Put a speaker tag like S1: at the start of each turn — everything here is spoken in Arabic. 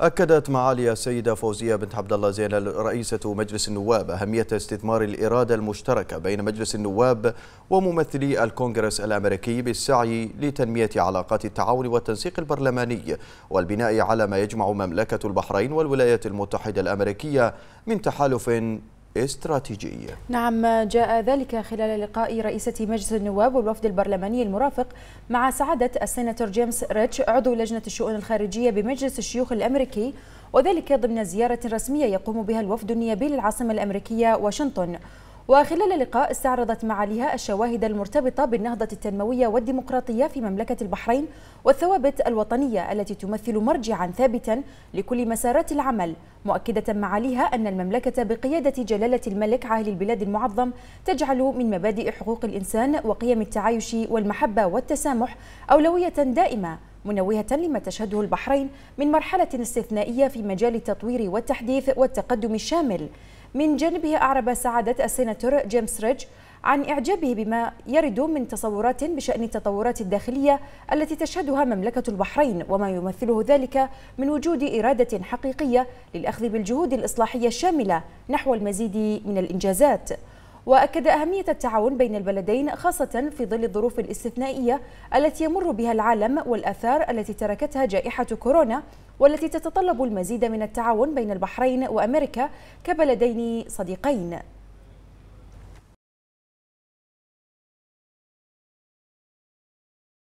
S1: أكدت معالي السيدة فوزية بنت عبد الله زين رئيسة مجلس النواب أهمية استثمار الإرادة المشتركة بين مجلس النواب وممثلي الكونغرس الأمريكي بالسعي لتنمية علاقات التعاون والتنسيق البرلماني والبناء على ما يجمع مملكة البحرين والولايات المتحدة الأمريكية من تحالف استراتيجية
S2: نعم جاء ذلك خلال لقاء رئيسة مجلس النواب والوفد البرلماني المرافق مع سعادة السيناتور جيمس ريتش عضو لجنة الشؤون الخارجية بمجلس الشيوخ الأمريكي وذلك ضمن زيارة رسمية يقوم بها الوفد النيابي للعاصمة الأمريكية واشنطن وخلال اللقاء استعرضت معاليها الشواهد المرتبطة بالنهضة التنموية والديمقراطية في مملكة البحرين والثوابت الوطنية التي تمثل مرجعا ثابتا لكل مسارات العمل مؤكدة معاليها أن المملكة بقيادة جلالة الملك عاهل البلاد المعظم تجعل من مبادئ حقوق الإنسان وقيم التعايش والمحبة والتسامح أولوية دائمة منوهة لما تشهده البحرين من مرحلة استثنائية في مجال التطوير والتحديث والتقدم الشامل من جانبه أعرب سعادة السيناتور جيمس ريج عن إعجابه بما يرد من تصورات بشأن التطورات الداخلية التي تشهدها مملكة البحرين وما يمثله ذلك من وجود إرادة حقيقية للأخذ بالجهود الإصلاحية الشاملة نحو المزيد من الإنجازات وأكد أهمية التعاون بين البلدين خاصة في ظل الظروف الاستثنائية التي يمر بها العالم والآثار التي تركتها جائحة كورونا والتي تتطلب المزيد من التعاون بين البحرين وأمريكا كبلدين صديقين